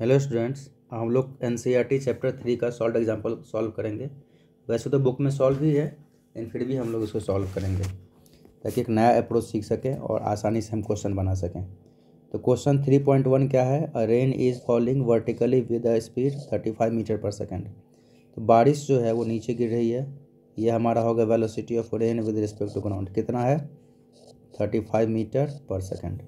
hello students हम लोग एन चैप्टर थ्री का सॉल्व एग्जाम्पल सॉल्व करेंगे वैसे तो बुक में सॉल्व ही है लेकिन फिर भी हम लोग इसको सॉल्व करेंगे ताकि एक नया अप्रोच सीख सकें और आसानी से हम क्वेश्चन बना सकें तो क्वेश्चन थ्री पॉइंट वन क्या है a rain is falling vertically with a speed thirty five metre per second तो बारिश जो है वो नीचे गिर रही है ये हमारा होगा velocity of rain with respect to ground कितना है thirty five metre per second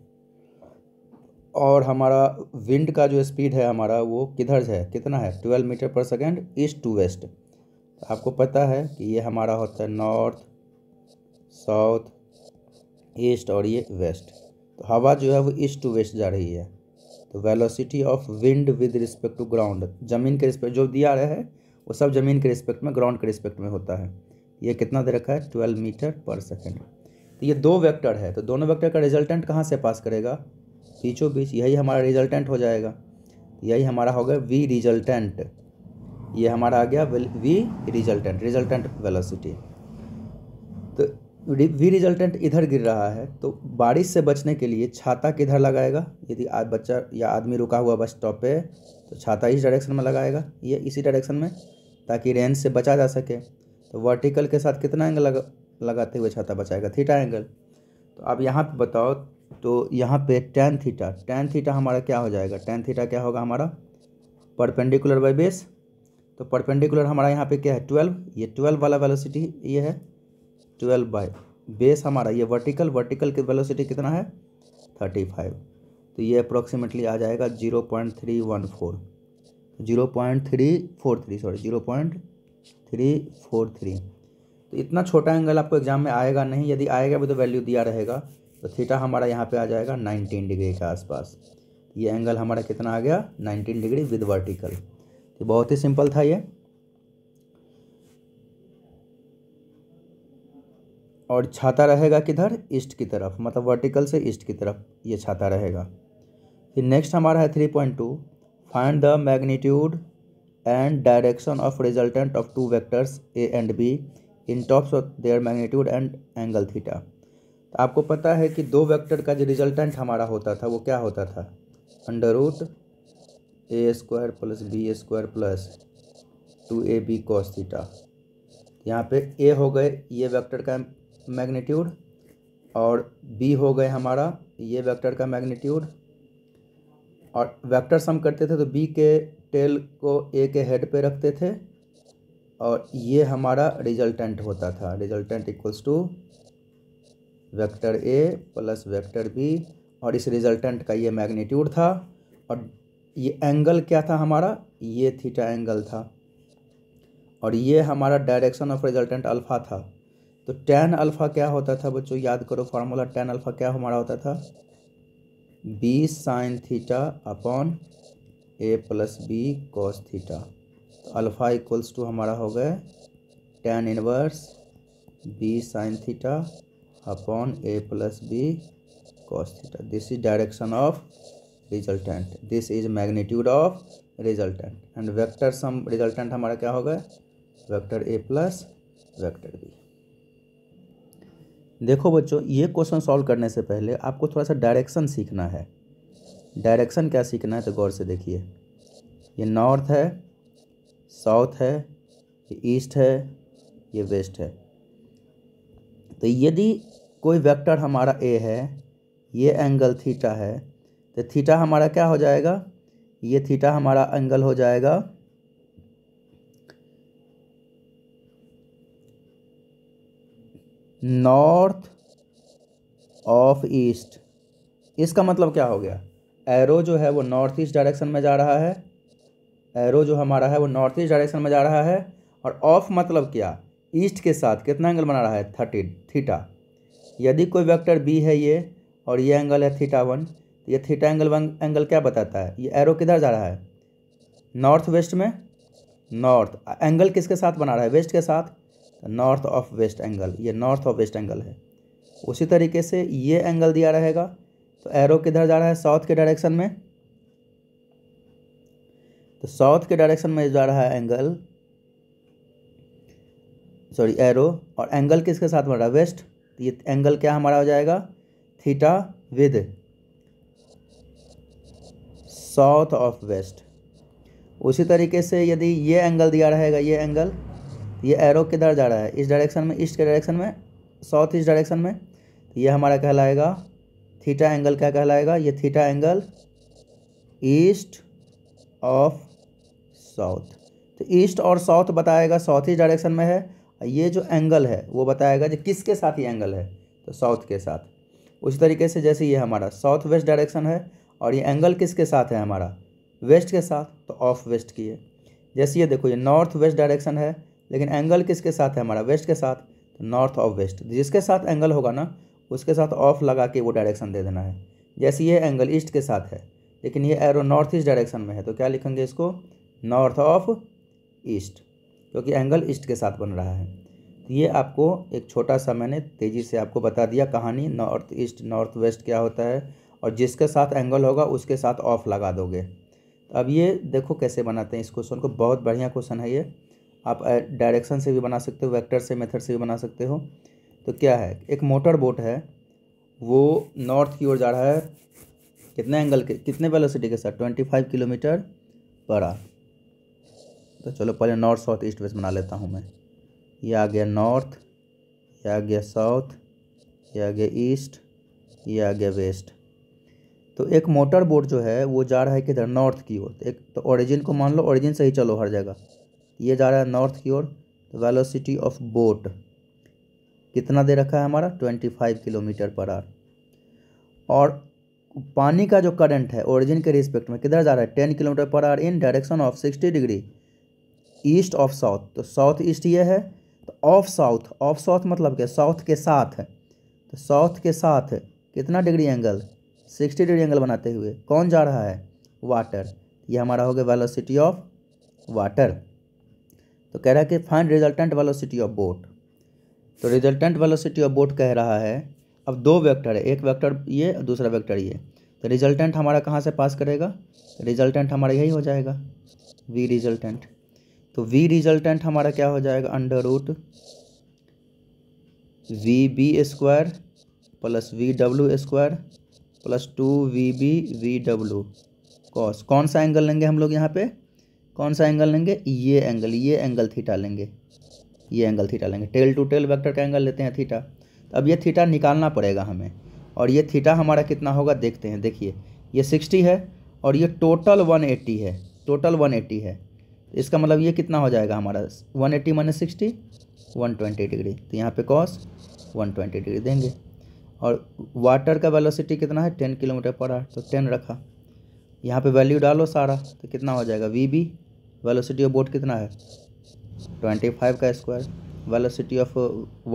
और हमारा विंड का जो स्पीड है हमारा वो किधर है कितना है twelve metre per second east to west आपको पता है कि ये हमारा होता है नॉर्थ साउथ ईस्ट और ये वेस्ट तो हवा जो है वो ईस्ट टू वेस्ट जा रही है तो velocity of wind with respect to ground ज़मीन के रिस्पेक्ट जो दिया रहा है वो सब ज़मीन के रिस्पेक्ट में ग्राउंड के रिस्पेक्ट में होता है ये कितना दे रखा है ट्वेल्व मीटर पर सेकेंड तो ये दो वेक्टर है तो दोनों वेक्टर का रिजल्टेंट कहाँ से पास करेगा बीचों बीच यही हमारा रिजल्टेंट हो जाएगा यही हमारा हो गया वी रिजल्टेंट ये हमारा आ गया वी रिजल्टेंट रिजल्टेंट वेलोसिटी तो वी रिजल्टेंट इधर गिर रहा है तो बारिश से बचने के लिए छाता किधर लगाएगा यदि बच्चा या आदमी रुका हुआ बस स्टॉप पे तो छाता इस डायरेक्शन में लगाएगा ये इसी डायरेक्शन में ताकि रेंज से बचा जा सके तो वर्टिकल के साथ कितना एंगल लगा लगाते हुए छाता बचाएगा थीटा एंगल तो अब यहाँ पे बताओ तो यहाँ पे टेन थीटा टेन थीटा हमारा क्या हो जाएगा टेन थीटा क्या होगा हमारा परपेंडिकुलर बाई बेस तो परपेंडिकुलर हमारा यहाँ पे क्या है ट्वेल्व ये ट्वेल्व वाला वेलोसिटी ये है ट्वेल्व बाई बेस हमारा ये वर्टिकल वर्टिकल की वेलोसिटी कितना है थर्टी फाइव तो ये अप्रोक्सीमेटली आ जाएगा zero point three one four zero point three four three sorry zero point three four three तो इतना छोटा एंगल आपको एग्जाम में आएगा नहीं यदि आएगा भी तो वैल्यू दिया रहेगा तो थीटा हमारा यहाँ पे आ जाएगा 19 डिग्री के आसपास ये एंगल हमारा कितना आ गया 19 डिग्री विद वर्टिकल तो बहुत ही सिंपल था ये और छाता रहेगा किधर ईस्ट की तरफ मतलब वर्टिकल से ईस्ट की तरफ ये छाता रहेगा फिर नेक्स्ट हमारा है three point two find the magnitude and direction of resultant of two vectors A and B in tops of their magnitude and angle theta तो आपको पता है कि दो वेक्टर का जो रिजल्टेंट हमारा होता था वो क्या होता था under root A square plus B square plus two A B cos theta यहाँ पे ए हो गए ये वेक्टर का मैग्नीट्यूड और बी हो गए हमारा ये वेक्टर का मैग्नीट्यूड और वेक्टर सम करते थे तो बी के टेल को ए के हेड पे रखते थे और ये हमारा रिजल्टेंट होता था resultant equals to vector A plus vector B और इस रिजल्टेंट का ये मैग्नीट्यूड था और ये एंगल क्या था हमारा ये थीटा एंगल था और ये हमारा डायरेक्शन ऑफ रिजल्टेंट अल्फ़ा था तो टेन अल्फ़ा क्या होता था बच्चों याद करो फार्मूला टेन अल्फ़ा क्या हमारा होता था B sine theta upon A plus B cos theta तो अल्फ़ा इक्वल्स टू हमारा हो गए tan inverse B sine theta upon a plus b cos theta this is direction of resultant this is magnitude of resultant and vector sum resultant हमारा क्या होगा vector A plus vector B देखो बच्चों ये question solve करने से पहले आपको थोड़ा सा डायरेक्शन सीखना है डायरेक्शन क्या सीखना है तो गौर से देखिए ये नॉर्थ है साउथ है ये ईस्ट है ये वेस्ट है तो यदि कोई वेक्टर हमारा ए है ये एंगल थीटा है तो थीटा हमारा क्या हो जाएगा ये थीटा हमारा एंगल हो जाएगा नॉर्थ ऑफ ईस्ट इसका मतलब क्या हो गया एरो जो है वो नॉर्थ ईस्ट डायरेक्शन में जा रहा है एरो जो हमारा है वो नॉर्थ ईस्ट डायरेक्शन में जा रहा है और ऑफ मतलब क्या ईस्ट के साथ कितना एंगल बना रहा है थर्टी थीटा यदि कोई वेक्टर बी है ये और ये एंगल है थीटा वन तो ये थीटा एंगल वन एंगल क्या बताता है ये एरो किधर जा रहा है नॉर्थ वेस्ट में नॉर्थ एंगल किसके साथ बना रहा है वेस्ट के साथ नॉर्थ ऑफ वेस्ट एंगल ये नॉर्थ ऑफ वेस्ट एंगल है उसी तरीके से ये एंगल दिया रहेगा तो एरो किधर जा रहा है साउथ के डायरेक्शन में तो साउथ के डायरेक्शन में जा रहा है एंगल सॉरी एरो और एंगल किसके साथ बन रहा है वेस्ट ये एंगल क्या हमारा हो जाएगा theta with south of west उसी तरीके से यदि ये एंगल दिया रहेगा ये एंगल ये एरो किधर जा रहा है इस डायरेक्शन में ईस्ट के डायरेक्शन में साउथ ईस्ट डायरेक्शन में तो ये हमारा कहलाएगा थीटा एंगल क्या कहलाएगा ये theta angle east of south तो ईस्ट और साउथ बताएगा साउथ ईस्ट डायरेक्शन में है ये जो एंगल है वो बताएगा कि किसके साथ ये एंगल है तो साउथ के साथ उसी तरीके से जैसे ये हमारा साउथ वेस्ट डायरेक्शन है और ये एंगल किसके साथ है हमारा वेस्ट के साथ तो ऑफ वेस्ट की है जैसे ये देखो ये नॉर्थ वेस्ट डायरेक्शन है लेकिन एंगल किसके साथ है हमारा वेस्ट के साथ तो नॉर्थ ऑफ वेस्ट जिसके साथ एंगल होगा ना उसके साथ ऑफ लगा के वो डायरेक्शन दे देना है जैसे ये एंगल ईस्ट के साथ है लेकिन ये एरो नॉर्थ ईस्ट डायरेक्शन में है तो क्या लिखेंगे इसको नॉर्थ ऑफ ईस्ट क्योंकि एंगल ईस्ट के साथ बन रहा है ये आपको एक छोटा सा मैंने तेज़ी से आपको बता दिया कहानी नॉर्थ ईस्ट नॉर्थ वेस्ट क्या होता है और जिसके साथ एंगल होगा उसके साथ ऑफ लगा दोगे तो अब ये देखो कैसे बनाते हैं इस क्वेश्चन को बहुत बढ़िया क्वेश्चन है ये आप डायरेक्शन से भी बना सकते हो वेक्टर से मेथड से भी बना सकते हो तो क्या है एक मोटर बोट है वो नॉर्थ की ओर जा रहा है कितने एंगल के कितने वेलोसिटी के साथ twenty five kilometre per hour तो चलो पहले नॉर्थ साउथ ईस्ट वेस्ट बना लेता हूँ मैं ये आ गया नॉर्थ ये आ गया साउथ ये आ गया ईस्ट ये आ गया वेस्ट तो एक मोटर बोट जो है वो जा रहा है किधर नॉर्थ की ओर एक तो ओरिजिन को मान लो ओरिजिन से ही चलो हर जगह ये जा रहा है नॉर्थ की ओर तो वेलोसिटी ऑफ बोट कितना दे रखा है हमारा twenty five kilometre per hour और पानी का जो करंट है ओरिजिन के रिस्पेक्ट में किधर जा रहा है ten kilometre per hour in direction of sixty degree east of south तो साउथ ईस्ट ये है तो ऑफ साउथ ऑफ साउथ मतलब क्या साउथ के साथ है तो साउथ के साथ कितना degree angle sixty degree angle बनाते हुए कौन जा रहा है वाटर ये हमारा हो गया वेलोसिटी ऑफ वाटर तो कह रहा है कि find resultant velocity of boat तो रिजल्टेंट वेलोसिटी ऑफ बोट कह रहा है अब दो वेक्टर है एक वेक्टर ये और दूसरा वेक्टर ये तो रिजल्टेंट हमारा कहाँ से पास करेगा रिजल्टेंट हमारा यही हो जाएगा वी रिजल्टेंट तो v रिजल्टेंट हमारा क्या हो जाएगा under root V B square plus V W square plus two V B V W cos कौन सा एंगल लेंगे हम लोग यहाँ पे कौन सा एंगल लेंगे ये एंगल ये एंगल थीटा लेंगे ये एंगल थीटा लेंगे टेल टू टेल वेक्टर का एंगल लेते हैं थीटा तो अब ये थीटा निकालना पड़ेगा हमें और ये थीटा हमारा कितना होगा देखते हैं देखिए ये सिक्सटी है और ये टोटल वन एट्टी है टोटल वन एट्टी है इसका मतलब ये कितना हो जाएगा हमारा one eighty minus sixty one twenty degree तो यहाँ पे कॉस वन ट्वेंटी डिग्री देंगे और वाटर का वेलोसिटी कितना है टेन किलोमीटर पर आर तो टेन रखा यहाँ पे वैल्यू डालो सारा तो कितना हो जाएगा V B velocity of boat कितना है ट्वेंटी फाइव का स्क्वायर वेलोसिटी ऑफ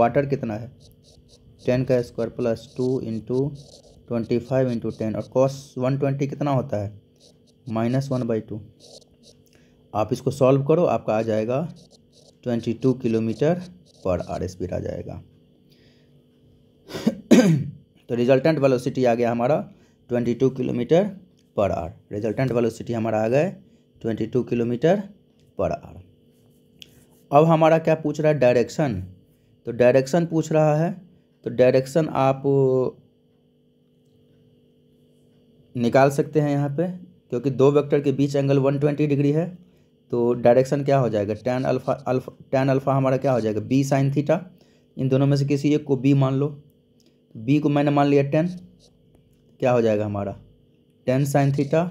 वाटर कितना है टेन का square plus two into twenty five into ten और कॉस वन ट्वेंटी कितना होता है माइनस वन बाई टू आप इसको सॉल्व करो आपका आ जाएगा twenty two kilometre per hour speed आ जाएगा तो रिजल्टेंट वेलोसिटी आ गया हमारा twenty two kilometre per hour resultant velocity हमारा आ है twenty two kilometre per hour अब हमारा क्या पूछ रहा है डायरेक्शन तो डायरेक्शन पूछ रहा है तो डायरेक्शन आप निकाल सकते हैं यहाँ पे क्योंकि दो वेक्टर के बीच एंगल 120 डिग्री है तो डायरेक्शन क्या हो जाएगा tan alpha alpha tan alpha हमारा क्या हो जाएगा बी साइन थीटा इन दोनों में से किसी एक को बी मान लो बी को मैंने मान लिया टेन क्या हो जाएगा हमारा टेन साइन थीटा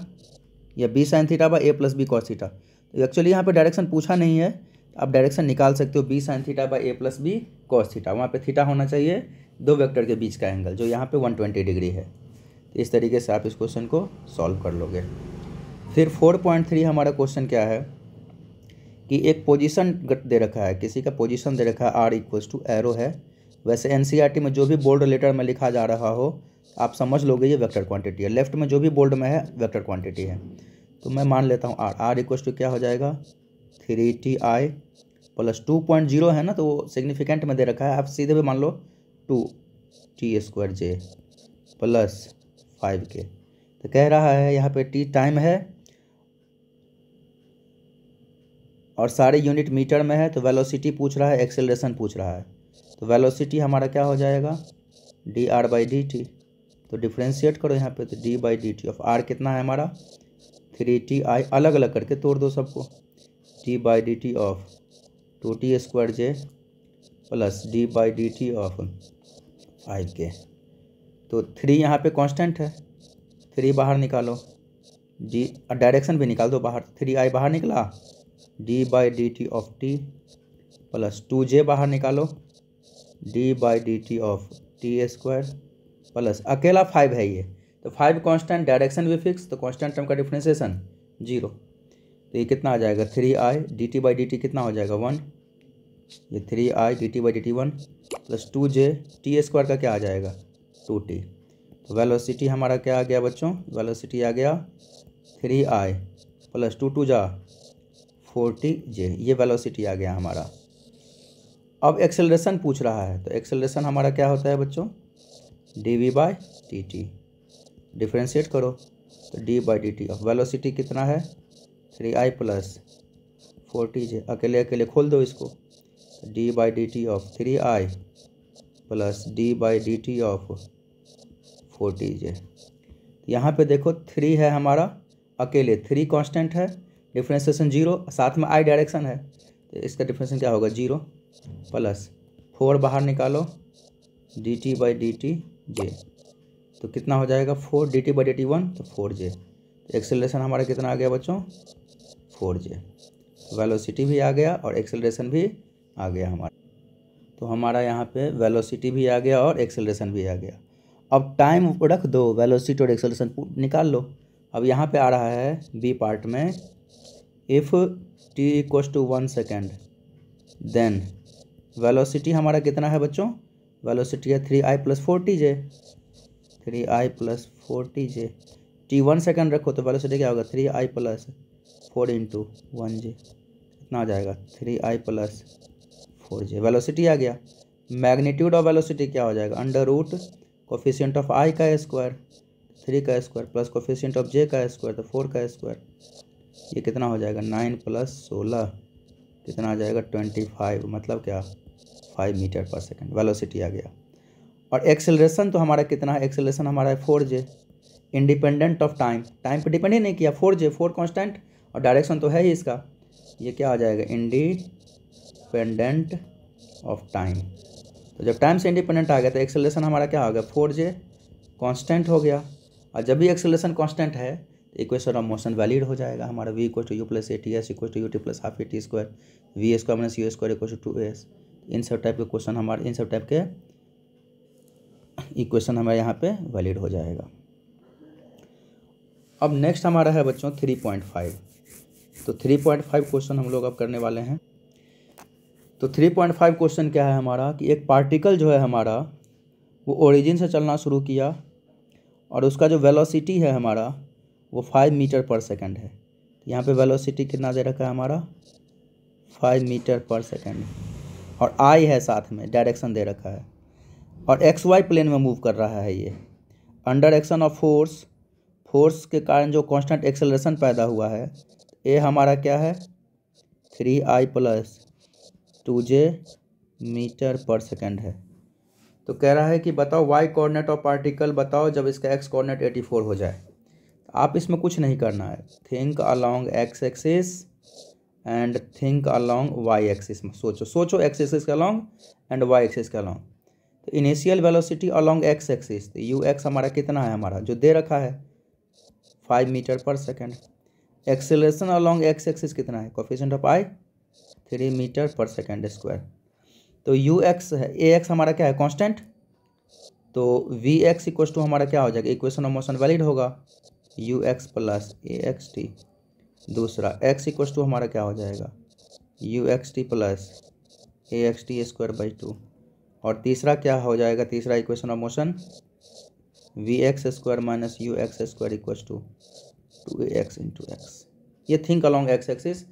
या B sine theta by A plus B cos theta तो एक्चुअली यहाँ पे डायरेक्शन पूछा नहीं है आप डायरेक्शन निकाल सकते हो B sine theta by A plus B cos theta वहाँ पे थीटा होना चाहिए दो वेक्टर के बीच का एंगल जो यहाँ पे ट्वेंटी डिग्री है तो इस तरीके से आप इस क्वेश्चन को सॉल्व कर लोगे फिर फोर पॉइंट थ्री हमारा क्वेश्चन क्या है कि एक पोजीशन दे रखा है किसी का पोजीशन दे रखा है आर इक्वल्स टू एरो है वैसे एन e में जो भी बोल्ड लेटर में लिखा जा रहा हो आप समझ लोगे ये वेक्टर क्वांटिटी है लेफ्ट में जो भी बोल्ड में है वेक्टर क्वांटिटी है तो मैं मान लेता हूँ आर आर इक्वल्स टू क्या हो जाएगा three T I plus two point zero है ना तो वो सिग्निफिकेंट में दे रखा है आप सीधे भी मान लो two T square J plus five K तो कह रहा है यहाँ पे टी टाइम है और सारे यूनिट मीटर में है तो वेलोसिटी पूछ रहा है एक्सेलरेशन पूछ रहा है तो वेलोसिटी हमारा क्या हो जाएगा D R by D T तो डिफ्रेंशिएट करो यहाँ पे तो D by D T of R कितना है हमारा थ्री टी आई अलग अलग करके तोड़ दो सबको D by D T of two T square J plus D by D T of I के तो थ्री यहाँ पे कांस्टेंट है थ्री बाहर निकालो डी डायरेक्शन भी निकाल दो बाहर थ्री आई बाहर निकला D by D T of T plus two J बाहर निकालो D by D T of T square plus अकेला फाइव है ये तो फाइव कांस्टेंट डायरेक्शन भी फिक्स तो कांस्टेंट टर्म का डिफ्रेंसिएशन जीरो तो ये कितना आ जाएगा three I D T by D T कितना हो जाएगा वन ये three I D T by D T one plus two J T square का क्या आ जाएगा टू टी तो वेलोसिटी हमारा क्या आ गया बच्चों वेलोसिटी आ गया थ्री आई प्लस टू टू जा फोर्टी जे ये वेलोसिटी आ गया हमारा अब एक्सेलरेशन पूछ रहा है तो एक्सेलरेशन हमारा क्या होता है बच्चों D V by T T differentiate करो तो डी बाई डी टी अब वेलोसिटी कितना है थ्री आई प्लस फोर्टी जे अकेले अकेले खोल दो इसको D by D T of three I plus D by D T of forty J यहाँ पे देखो थ्री है हमारा अकेले थ्री कांस्टेंट है डिफ्रेंसेशन जीरो साथ में आई डायरेक्शन है तो इसका डिफ्रेंसन क्या होगा जीरो प्लस फोर बाहर निकालो D T by D T J तो कितना हो जाएगा four D T by D T one तो फोर जे तो एक्सेलरेशन हमारा कितना आ गया बच्चों फोर जे तो वेलोसिटी भी आ गया और एक्सेलरेशन भी आ गया हमारा तो हमारा यहाँ पे वेलोसिटी भी आ गया और एक्सेलरेशन भी आ गया अब टाइम रख दो वेलोसिटी और एक्सेलरेशन निकाल लो अब यहाँ पे आ रहा है बी पार्ट में if T equals to one second then velocity हमारा कितना है बच्चों वेलोसिटी है थ्री आई plus four T J three आई plus four T J T one second रखो तो वेलोसिटी क्या होगा थ्री आई plus four into one J कितना आ जाएगा थ्री आई प्लस फोर जे वेलोसिटी आ गया मैग्नीट्यूड ऑफ वेलोसिटी क्या हो जाएगा under root coefficient of i का स्क्वायर थ्री का स्क्वायर प्लस कोफिशियंट ऑफ जे का स्क्वायर तो फोर का स्क्वायर ये कितना हो जाएगा नाइन प्लस सोलह कितना आ जाएगा ट्वेंटी फाइव मतलब क्या five metre per second velocity आ गया और एक्सेलरेशन तो हमारा कितना है एक्सेलरेशन हमारा है four J independent of time time पर डिपेंड ही नहीं किया फोर जे फोर कॉन्स्टेंट और डायरेक्शन तो है ही इसका ये क्या आ जाएगा इंडिपेंडेंट ऑफ टाइम तो जब टाइम से इंडिपेंडेंट आ गया तो एक्सेलरेशन हमारा क्या हो गया फोर जे कॉन्स्टेंट हो गया और जब भी एक्सेलरेशन कॉन्स्टेंट है इक्वेशन ऑफ मोशन वैलिड हो जाएगा हमारा V equal to U plus A T S equal to U T plus half A T square V square minus U square equal to S इन सब type के question हमारे इन सब type के equation हमारे यहाँ पे वैलिड हो जाएगा अब नेक्स्ट हमारा है बच्चों थ्री पॉइंट फाइव तो थ्री पॉइंट फाइव क्वेश्चन हम लोग अब करने वाले हैं तो थ्री पॉइंट फाइव क्वेश्चन क्या है हमारा कि एक पार्टिकल जो है हमारा वो ओरिजिन से चलना शुरू किया और उसका जो वेलोसिटी है हमारा वो फाइव मीटर पर सेकंड है यहाँ पे वेलोसिटी कितना दे रखा है हमारा फाइव मीटर पर सेकंड और आई है साथ में डायरेक्शन दे रखा है और एक्स वाई प्लेन में मूव कर रहा है ये under action of force force के कारण जो कांस्टेंट एक्सेलरेशन पैदा हुआ है ए हमारा क्या है थ्री आई plus two J metre per second है तो कह रहा है कि बताओ वाई कोऑर्डिनेट ऑफ पार्टिकल बताओ जब इसका एक्स कोऑर्डिनेट एटी फोर हो जाए आप इसमें कुछ नहीं करना है think along x axis and think along Y axis में सोचो सोचो एक्स एक्सिस के अलॉन्ग एंड वाई एक्सिस के अलॉन्ग तो initial velocity along x axis तो यू एक्स हमारा कितना है हमारा जो दे रखा है five metre per second acceleration along x axis कितना है coefficient of I three metre per second square तो यू एक्स है ए एक्स हमारा क्या है कॉन्स्टेंट तो वी एक्स इक्वस टू हमारा क्या हो जाएगा इक्वेशन ऑफ मोशन वैलिड होगा यू एक्स प्लस ए एक्स टी दूसरा एक्स इक्वस टू हमारा क्या हो जाएगा U x T plus A x T square by two और तीसरा क्या हो जाएगा तीसरा equation of motion V X square minus U X square equals to two A X into X ये थिंक अलॉन्ग एक्स एक्सिस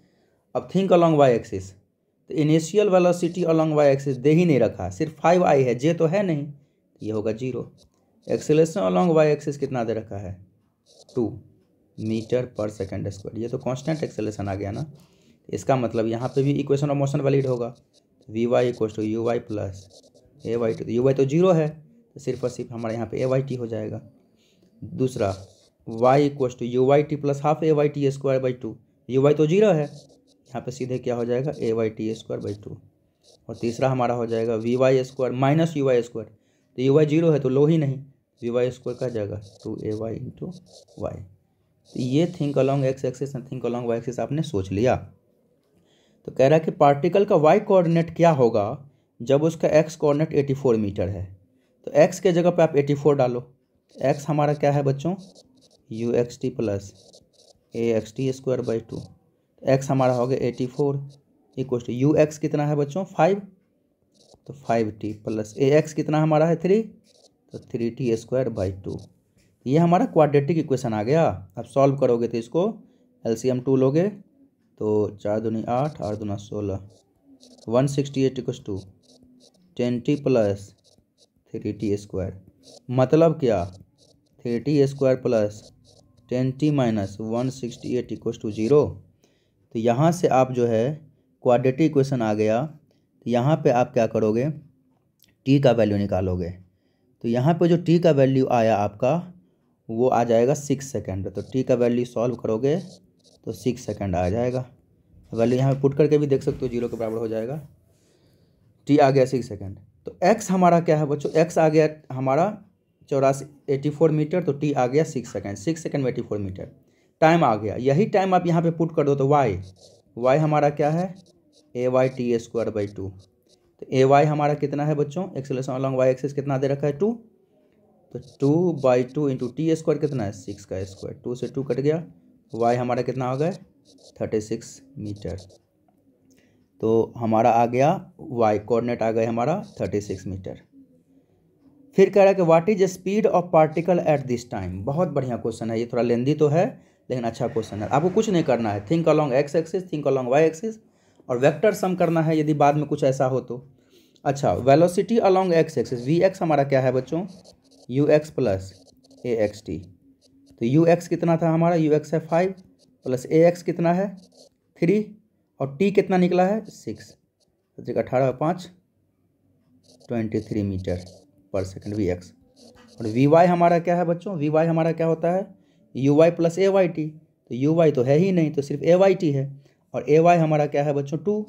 अब think along Y axis तो initial velocity along Y axis दे ही नहीं रखा सिर्फ फाइव आई है जे तो है नहीं ये होगा zero acceleration along Y axis कितना दे रखा है two metre per second square ये तो कांस्टेंट एक्सेलेशन आ गया ना इसका मतलब यहाँ पे भी इक्वेशन ऑफ मोशन वैलिड होगा V Y equal to you Y plus A Y to you Y तो जीरो है तो सिर्फ और सिर्फ हमारे यहाँ पे ए वाई टी हो जाएगा दूसरा y equal to you y t plus half a y t square by two you Y तो जीरो है यहाँ पे सीधे क्या हो जाएगा a y t square by two और तीसरा हमारा हो जाएगा v y square minus u y square तो यू वाई जीरो है तो लो ही नहीं वी वाई स्क्वायर कहा जाएगा two a y into y तो ये think along x axis and think along Y axis आपने सोच लिया तो कह रहा है कि पार्टिकल का वाई कोऑर्डिनेट क्या होगा जब उसका x coordinate eighty four metre है तो एक्स के जगह पे आप एटी फोर डालो एक्स हमारा क्या है बच्चों u x T plus A x T square by two x हमारा हो गया eighty four equal to u x कितना है बच्चों फाइव तो फाइव टी प्लस ए एक्स कितना हमारा है थ्री तो three t square by two ये हमारा क्वाड्रेटिक इक्वेशन आ गया अब सॉल्व करोगे तो इसको एलसीएम टू लोगे तो चार दुनी आठ आठ दूना सोलह one sixty eight equal to twenty plus three t square मतलब क्या three t square plus twenty minus one sixty eight equal to zero तो यहाँ से आप जो है क्वाड्रेटिक इक्वेशन आ गया तो यहाँ पे आप क्या करोगे टी का वैल्यू निकालोगे तो यहाँ पर जो टी का वैल्यू आया आपका वो आ जाएगा सिक्स सेकेंड तो टी का वैल्यू सॉल्व करोगे तो सिक्स सेकेंड आ जाएगा वैल्यू यहाँ पुट करके भी देख सकते हो जीरो के बराबर हो जाएगा टी आ गया सिक्स सेकेंड तो एक्स हमारा क्या है बच्चों एक्स आ गया हमारा चौरासी एटी फोर मीटर तो टी आ गया सिक्स सेकेंड सिक्स सेकेंड में एटी फोर मीटर टाइम आ गया यही टाइम आप यहाँ पे पुट कर दो तो वाई वाई हमारा क्या है a y t a square by two तो ए वाई हमारा कितना है बच्चों एक्सेलेशन अलॉन्ग वाई एक्सेस कितना दे रखा है टू तो two by two into t square कितना है सिक्स का स्क्वायर टू से टू कट गया वाई हमारा कितना हो गया थर्टी सिक्स मीटर तो हमारा आ गया वाई कोऑर्डिनेट आ गया हमारा थर्टी सिक्स मीटर फिर कह रहा है कि what is the speed of particle at this time बहुत बढ़िया क्वेश्चन है ये थोड़ा लेंदी तो है लेकिन अच्छा क्वेश्चन है आपको कुछ नहीं करना है think along x axis think along Y axis और वेक्टर सम करना है यदि बाद में कुछ ऐसा हो तो अच्छा velocity along x axis v x हमारा क्या है बच्चों यू एक्स प्लस ए एक्स टी तो यू एक्स कितना था हमारा यू एक्स है फाइव प्लस ए एक्स कितना है थ्री और टी कितना निकला है सिक्स तो अठारह पाँच twenty three metre per second v x और वी वाई हमारा क्या है बच्चों वी वाई हमारा क्या होता है यू वाई प्लस ए वाई टी तो यू वाई तो है ही नहीं तो सिर्फ ए वाई टी है और ए वाई हमारा क्या है बच्चों टू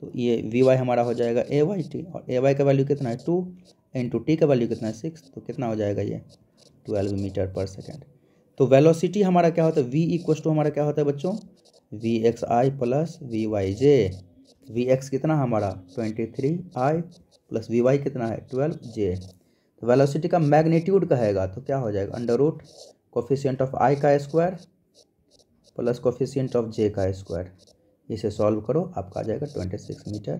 तो ये वी वाई हमारा हो जाएगा ए वाई टी और ए वाई का वैल्यू कितना है टू इंटू टी का वैल्यू कितना है सिक्स तो कितना हो जाएगा ये ट्वेल्व मीटर पर सेकेंड तो वेलोसिटी हमारा क्या होता है वी इक्व टू हमारा क्या होता है बच्चों v x i plus v y j v x कितना हमारा ट्वेंटी थ्री आई प्लस वी वाई कितना है ट्वेल्व जे तो वेलोसिटी का मैग्नीट्यूड कहेगा तो क्या हो जाएगा under root coefficient of i का स्क्वायर प्लस कोफिशियंट ऑफ जे का स्क्वायर इसे सॉल्व करो आपका आ जाएगा twenty six metre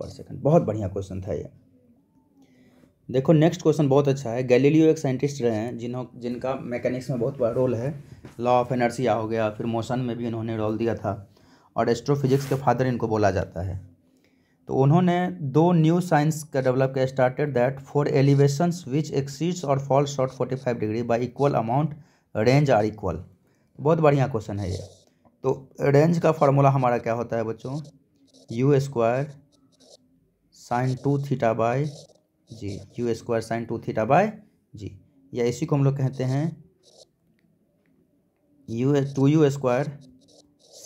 per second बहुत बढ़िया क्वेश्चन था ये देखो नेक्स्ट क्वेश्चन बहुत अच्छा है गैलीलियो एक साइंटिस्ट रहे हैं जिन्हों जिनका मैकेनिक्स में बहुत बड़ा रोल है लॉ ऑफ एनर्सिया हो गया फिर मोशन में भी इन्होंने रोल दिया था और एस्ट्रोफिजिक्स के फादर इनको बोला जाता है तो उन्होंने दो न्यू साइंस का डेवलप किया started that for elevation which exceeds और fall short forty five degree by equal amount range r equal बहुत बढ़िया क्वेश्चन है ये तो रेंज का फार्मूला हमारा क्या होता है बच्चों u square sine two theta by g u square sine two theta by g या इसी को हम लोग कहते हैं u two u square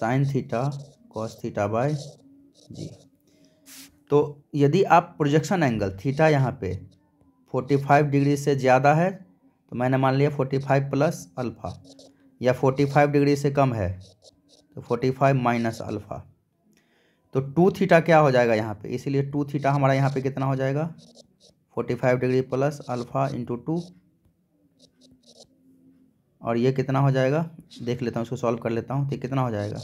sine theta cos theta by g तो यदि आप प्रोजेक्शन एंगल थीटा यहाँ पे 45 डिग्री से ज़्यादा है तो मैंने मान लिया 45 प्लस अल्फ़ा या 45 डिग्री से कम है तो फोर्टी फाइव माइनस अल्फ़ा तो टू थीटा क्या हो जाएगा यहाँ पे इसीलिए टू थीटा हमारा यहाँ पे कितना हो जाएगा forty five degree plus alpha into two और ये कितना हो जाएगा देख लेता हूँ इसको सॉल्व कर लेता हूँ तो कितना हो जाएगा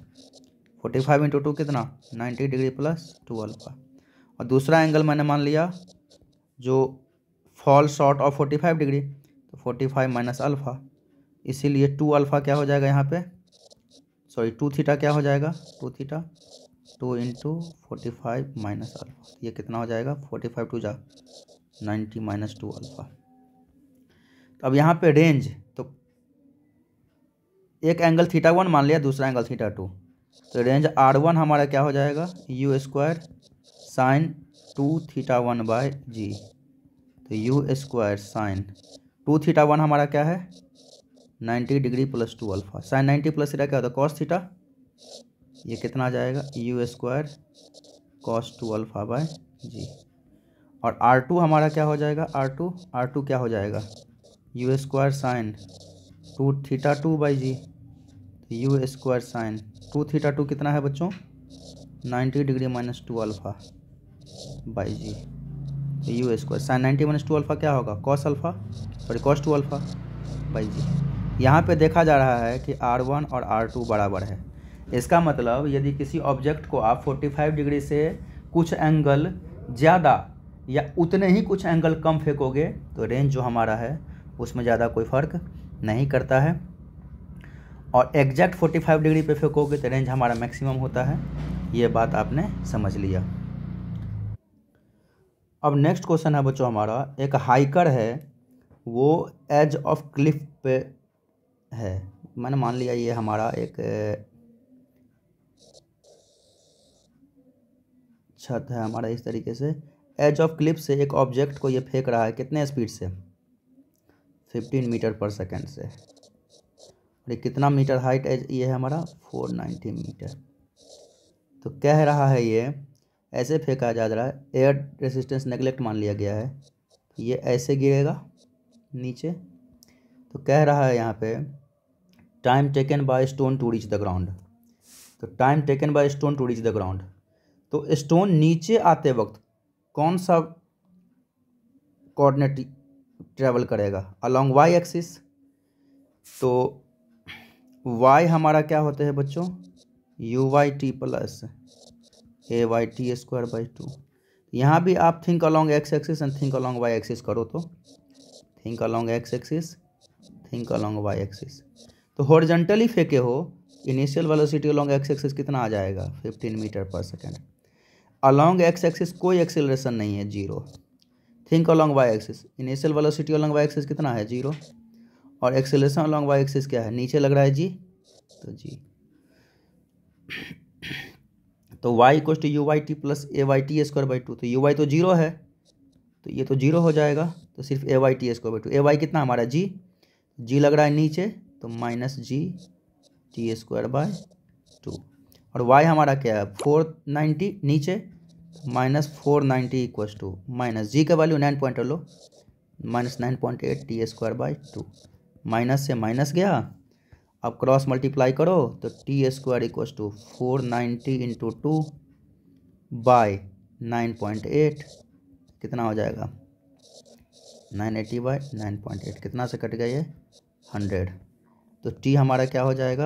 फोर्टी फाइव इंटू टू कितना ninety degree plus two alpha और दूसरा एंगल मैंने मान लिया जो fall short of forty five degree तो फोर्टी फाइव माइनस अल्फ़ा इसीलिए टू अल्फ़ा क्या हो जाएगा यहाँ पे सॉरी टू थीटा क्या हो जाएगा two theta two into forty five minus alpha ये कितना हो जाएगा फोर्टी फाइव टू जा नाइन्टी माइनस टू अल्फा तो अब यहाँ पे रेंज तो एक एंगल थीटा वन मान लिया दूसरा एंगल थीटा टू तो रेंज आर वन हमारा क्या हो जाएगा u square sine two theta one by g तो u square sine two theta one हमारा क्या है ninety degree plus two alpha sine ninety plus theta क्या होता है कॉस थीटा ये कितना आ जाएगा u square cos two alpha by g और आर टू हमारा क्या हो जाएगा आर टू आर टू क्या हो जाएगा u square sine two theta two by g u square sine two theta two कितना है बच्चों ninety degree minus two alpha by g u square sine ninety minus two alpha क्या होगा cos alpha sorry cos two alpha by g यहाँ पे देखा जा रहा है कि R1 और R2 बराबर है इसका मतलब यदि किसी ऑब्जेक्ट को आप 45 डिग्री से कुछ एंगल ज़्यादा या उतने ही कुछ एंगल कम फेंकोगे तो रेंज जो हमारा है उसमें ज़्यादा कोई फ़र्क नहीं करता है और एग्जैक्ट 45 डिग्री पे फेंकोगे तो रेंज हमारा मैक्सिमम होता है ये बात आपने समझ लिया अब नेक्स्ट क्वेश्चन है बच्चों हमारा एक हाइकर है वो एज ऑफ क्लिफ पे है मैंने मान लिया ये हमारा एक छत है हमारा इस तरीके से एज ऑफ क्लिप से एक ऑब्जेक्ट को ये फेंक रहा है कितने स्पीड से 15 मीटर पर सेकेंड से और ये कितना मीटर हाइट एज ये है हमारा 490 मीटर तो कह रहा है ये ऐसे फेंका जा रहा है एयर रेसिस्टेंस नेगलेक्ट मान लिया गया है तो ये ऐसे गिरेगा नीचे तो कह रहा है यहाँ पे time taken by stone to reach the ground तो time taken by stone to reach the ground तो स्टोन नीचे आते वक्त कौन सा कोऑर्डिनेट ट्रेवल करेगा अलॉन्ग वाई एक्सिस तो वाई हमारा क्या होता है बच्चों u y t plus A y t square by two यहाँ भी आप think along x axis and think along Y axis करो तो think along x axis think along Y axis तो हॉर्जेंटली फेंके हो initial velocity along x axis कितना आ जाएगा 15 metre per second along x axis कोई एक्सेलरेशन नहीं है zero think along Y axis initial velocity along y axis कितना है जीरो और एक्सेलरेशन अलॉन्ग वाई एक्सिस क्या है नीचे लग रहा है जी तो जी तो y equal to you y t plus A y t square by two तो यू वाई तो जीरो है तो ये तो जीरो हो जाएगा तो सिर्फ a y t square by two a y कितना हमारा जी जी लग रहा है नीचे तो minus g t square by two और वाई हमारा क्या है फोर नाइन्टी नीचे minus four ninety equals to minus g का वैल्यू नाइन पॉइंट लो minus nine point eight t square by two minus से माइनस गया अब क्रॉस मल्टीप्लाई करो तो t square equals to four ninety into two by nine point eight कितना हो जाएगा nine eighty by nine point eight कितना से कट गया ये हंड्रेड तो टी हमारा क्या हो जाएगा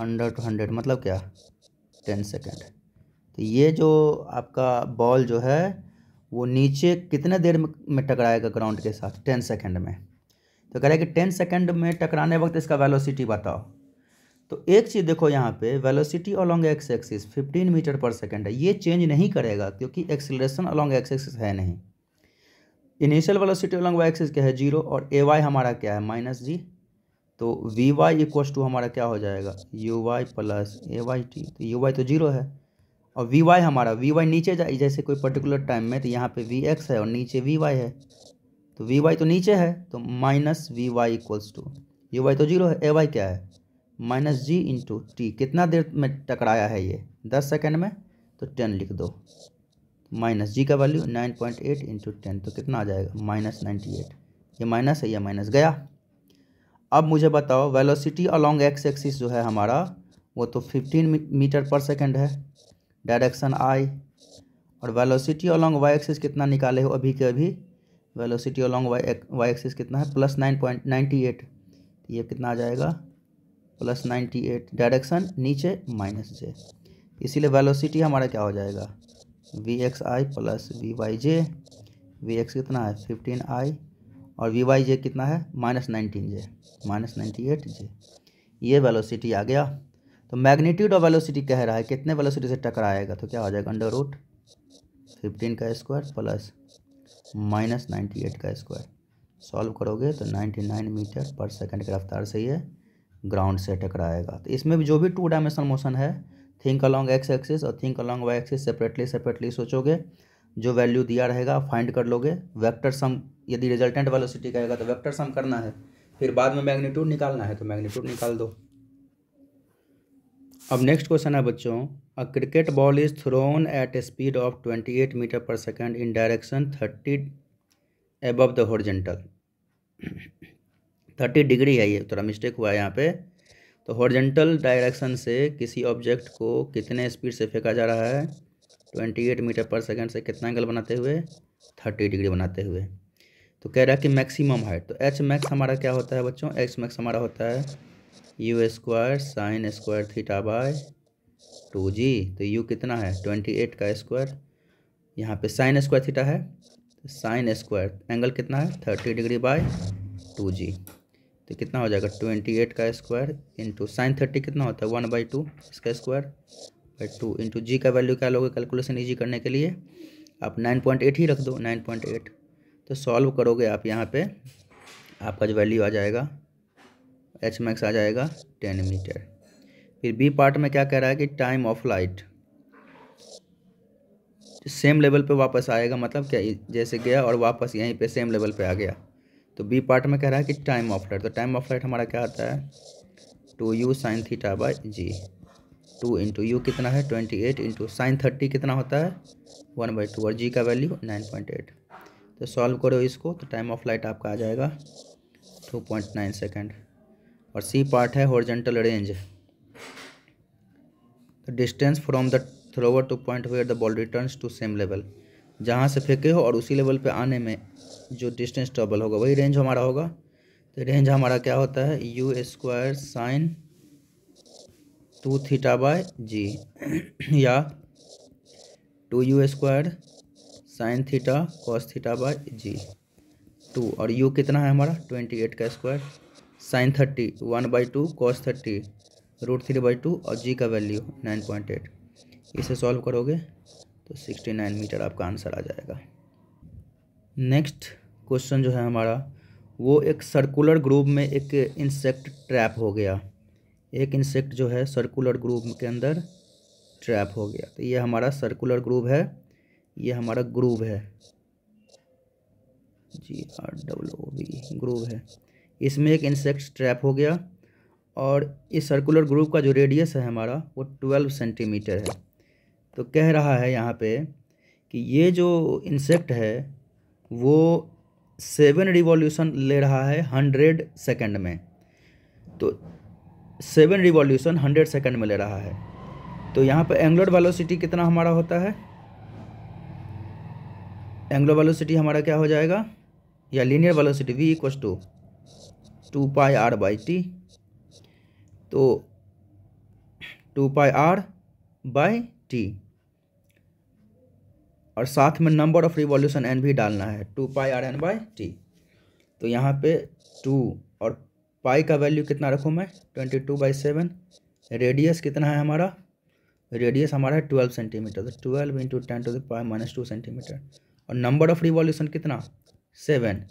अंडर टू हंड्रेड मतलब क्या टेन सेकेंड तो ये जो आपका बॉल जो है वो नीचे कितने देर में टकराएगा ग्राउंड के साथ टेन सेकेंड में तो कह रहे हैं कि टेन सेकेंड में टकराने वक्त इसका वेलोसिटी बताओ तो एक चीज़ देखो यहाँ पे velocity along x axis fifteen metre per second है ये चेंज नहीं करेगा क्योंकि एक्सेलरेशन अलोंग एक्स एक्सिस है नहीं initial velocity along y axis क्या है जीरो और ए वाई हमारा क्या है माइनस जी तो वी वाई इक्वस टू हमारा क्या हो जाएगा यू वाई प्लस ए वाई टी तो यू वाई तो जीरो है और वी वाई हमारा वी वाई नीचे जाए जैसे कोई पर्टिकुलर टाइम में तो यहाँ पे वी एक्स है और नीचे वी वाई है तो वी वाई तो नीचे है तो minus v y equals to you Y तो जीरो है ए वाई क्या है माइनस जी इंटू टी कितना देर में टकराया है ये दस सेकेंड में तो टेन लिख दो माइनस जी का value nine point eight into ten तो कितना आ जाएगा माइनस नाइन्टी एट ये माइनस है या माइनस गया अब मुझे बताओ वेलोसिटी अलॉन्ग एक्स एक्सिस जो है हमारा वो तो 15 मीटर पर सेकंड है डायरेक्शन आई और वेलोसिटी अलोंग वाई एक्सिस कितना निकाले हो अभी के अभी velocity along y y axis कितना है plus nine point ninety eight ये कितना आ जाएगा प्लस नाइन्टी एट डायरेक्शन नीचे माइनस जे इसीलिए वेलोसिटी हमारा क्या हो जाएगा v x i plus v y j v x कितना है फिफ्टीन आई और वी वाई जे कितना है minus nineteen j minus ninety eight j ये वेलोसिटी आ गया तो मैग्नीट्यूड ऑफ वेलोसिटी कह रहा है कितने वेलोसिटी से टकराएगा तो क्या हो जाएगा अंडर रूट फिफ्टीन का square plus minus ninety eight का स्क्वायर सॉल्व करोगे तो ninety nine metre per second की रफ्तार से ये ग्राउंड से टकराएगा तो इसमें भी जो भी टू डायमेंशनल मोशन है थिंक अलॉन्ग एक्स एक्सिस और think along Y axis separately separately सोचोगे जो वैल्यू दिया रहेगा फाइंड कर लोगे वेक्टर सम यदि रिजल्टेंट वेलोसिटी आएगा तो वेक्टर सम करना है फिर बाद में मैग्नीट्यूड निकालना है तो मैग्नीट्यूड निकाल दो अब नेक्स्ट क्वेश्चन है बच्चों a cricket ball is thrown at a speed of twenty eight metre per second in direction thirty above the horizontal thirty degree है ये थोड़ा मिस्टेक हुआ है यहाँ पे तो हॉर्जेंटल डायरेक्शन से किसी ऑब्जेक्ट को कितने स्पीड से फेंका जा रहा है twenty eight metre per second से कितना एंगल बनाते हुए थर्टी डिग्री बनाते हुए तो कह रहा है कि मैक्सिमम हाइट तो एच मैक्स हमारा क्या होता है बच्चों एच मैक्स हमारा होता है u square sine square theta by two g तो यू कितना है ट्वेंटी एट का स्क्वायर यहाँ पे साइन स्क्वायर थीटा है तो साइन स्क्वायर एंगल कितना है thirty degree by two g तो कितना हो जाएगा ट्वेंटी एट का स्क्वायर इंटू साइन थर्टी कितना होता है वन बाई टू इसका square by two into g का वैल्यू क्या लोगे कैलकुलेशन ईजी करने के लिए आप नाइन पॉइंट एट ही रख दो नाइन पॉइंट एट तो सॉल्व करोगे आप यहाँ पे आपका जो वैल्यू आ जाएगा एच मैक्स आ जाएगा टेन मीटर फिर बी पार्ट में क्या कह रहा है कि time of flight same level पे वापस आएगा मतलब क्या जैसे गया और वापस यहीं पे सेम लेवल पे आ गया तो बी पार्ट में कह रहा है कि टाइम ऑफ लाइट तो टाइम ऑफ लाइट हमारा क्या आता है to you sine theta by ji two into you कितना है twenty eight into sine thirty कितना होता है वन बाई टू और जी का वैल्यू नाइन पॉइंट एट तो सॉल्व करो इसको तो टाइम ऑफ लाइट आपका आ जाएगा टू पॉइंट नाइन सेकेंड और सी पार्ट है हॉर्जेंटल रेंज तो distance from the thrower to point where the ball returns to same level जहाँ से फेंके हो और उसी लेवल पे आने में जो डिस्टेंस ट्रबल होगा वही रेंज हमारा होगा तो रेंज हमारा क्या होता है u square sine two theta by g या to u square sine theta cos theta by ji to और यू कितना है हमारा ट्वेंटी एट का square sine thirty one by to cos thirty root three by two और जी का value nine point eight इसे solve करोगे तो सिक्सटी नाइन मीटर आपका आंसर आ जाएगा नेक्स्ट क्वेश्चन जो है हमारा वो एक सर्कुलर ग्रुप में एक इंसेक्ट ट्रैप हो गया एक इंसेक्ट जो है सर्कुलर ग्रूव के अंदर ट्रैप हो गया तो ये हमारा सर्कुलर ग्रूव है ये हमारा ग्रूव है G R double B groove है इसमें एक इंसेक्ट ट्रैप हो गया और इस सर्कुलर ग्रूव का जो रेडियस है हमारा वो ट्वेल्व सेंटीमीटर है तो कह रहा है यहाँ पे कि ये जो इंसेक्ट है वो सेवन रिवॉल्यूशन ले रहा है हंड्रेड सेकेंड में तो सेवन रिवॉल्यूशन हंड्रेड सेकेंड में ले रहा है तो यहाँ पर एंगुलर वेलोसिटी कितना हमारा होता है एंगुलर वेलोसिटी हमारा क्या हो जाएगा या linear velocity v equals to two pi r by t तो two pi r by t और साथ में नंबर ऑफ रिवॉल्यूशन एन भी डालना है two pi r n by t तो यहाँ पे टू पाई का वैल्यू कितना रखूँ मैं twenty two by seven radius कितना है हमारा रेडियस हमारा है ट्वेल्व सेंटीमीटर तो twelve into ten to the minus two centimetre और नंबर ऑफ रिवॉल्यूशन कितना सेवन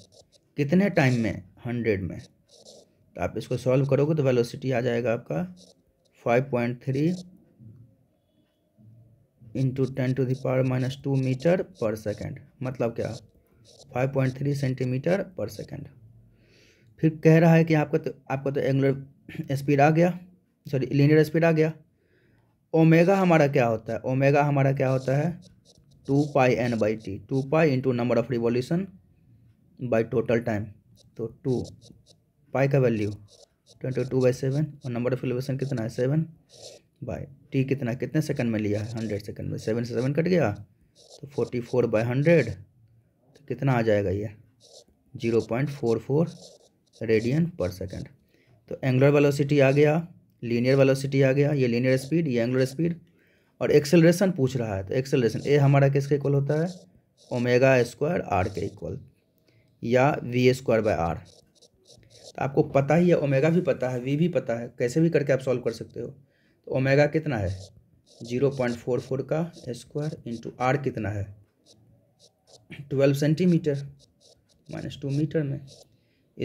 कितने टाइम में हंड्रेड में तो आप इसको सॉल्व करोगे तो वेलोसिटी आ जाएगा आपका five point three into ten to the power minus two metre per second मतलब क्या five point three centimetre per second फिर कह रहा है कि आपका तो आपका तो एंगुलर स्पीड आ गया सॉरी लीनियर स्पीड आ गया ओमेगा हमारा क्या होता है ओमेगा हमारा क्या होता है two pi n by t two pi into number of revolution by total time तो टू पाई का value twenty two by seven और नंबर ऑफ रिवॉल्यूशन कितना है सेवन बाई टी कितना कितने सेकंड में लिया है हंड्रेड सेकंड में सेवन से सेवन कट गया तो फोर्टी फोर बाई हंड्रेड तो कितना आ जाएगा ये zero point four four radian per second तो एंगुलर वेलोसिटी आ गया लीनियर वेलोसिटी आ गया ये लीनियर स्पीड ये एंगुलर स्पीड और एक्सेलरेशन पूछ रहा है तो एक्सेलरेशन ए हमारा किसके इक्वल होता है ओमेगा स्क्वायर आर के इक्वल या वी स्क्वायर बाय आर तो आपको पता ही है ओमेगा भी पता है वी भी पता है कैसे भी करके आप सॉल्व कर सकते हो तो ओमेगा कितना है जीरो पॉइंट फोर फोर का स्क्वायर इंटू आर कितना है twelve centimetre minus two metre में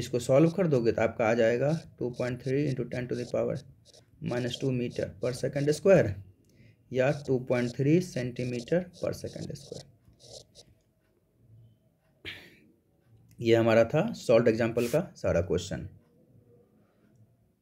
इसको सॉल्व कर दोगे तो आपका आ जाएगा two point three into ten to the power minus two metre per second square या two point three centimetre per second square ये हमारा था सॉल्व एग्जाम्पल का सारा क्वेश्चन